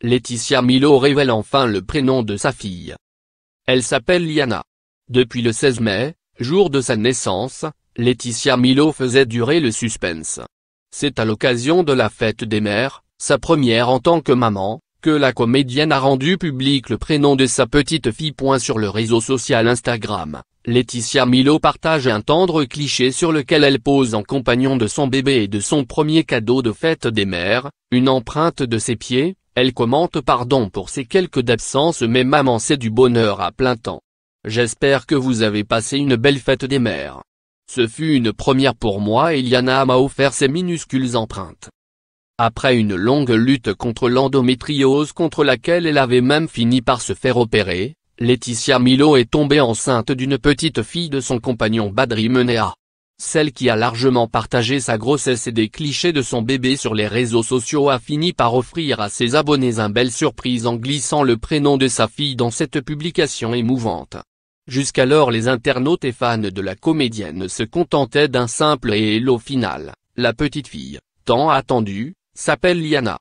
Laetitia Milo révèle enfin le prénom de sa fille. Elle s'appelle Liana. Depuis le 16 mai, jour de sa naissance, Laetitia Milo faisait durer le suspense. C'est à l'occasion de la fête des mères, sa première en tant que maman, que la comédienne a rendu public le prénom de sa petite fille. Point sur le réseau social Instagram, Laetitia Milo partage un tendre cliché sur lequel elle pose en compagnon de son bébé et de son premier cadeau de fête des mères, une empreinte de ses pieds, elle commente pardon pour ses quelques d'absence mais maman c'est du bonheur à plein temps. J'espère que vous avez passé une belle fête des mères. Ce fut une première pour moi et Liana m'a offert ces minuscules empreintes après une longue lutte contre l'endométriose contre laquelle elle avait même fini par se faire opérer, Laetitia Milo est tombée enceinte d'une petite fille de son compagnon Badri Menea. Celle qui a largement partagé sa grossesse et des clichés de son bébé sur les réseaux sociaux a fini par offrir à ses abonnés un belle surprise en glissant le prénom de sa fille dans cette publication émouvante. Jusqu'alors les internautes et fans de la comédienne se contentaient d'un simple et hello final, la petite fille, tant attendue, s'appelle Liana.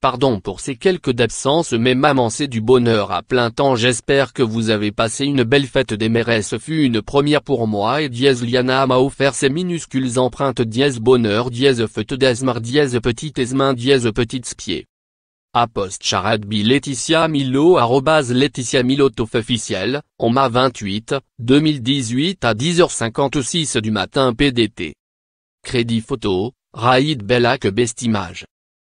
Pardon pour ces quelques d'absence mais maman c'est du bonheur à plein temps j'espère que vous avez passé une belle fête des mères ce fut une première pour moi et dièse Liana m'a offert ses minuscules empreintes dièse bonheur dièse fête d'esmar dièse petite esmin dièse petite pied. Apost Charadbi Laetitia Milo arrobase Laetitia Milo officiel, on m'a 28, 2018 à 10h56 du matin PDT. Crédit photo, Raïd Bellac Best Image.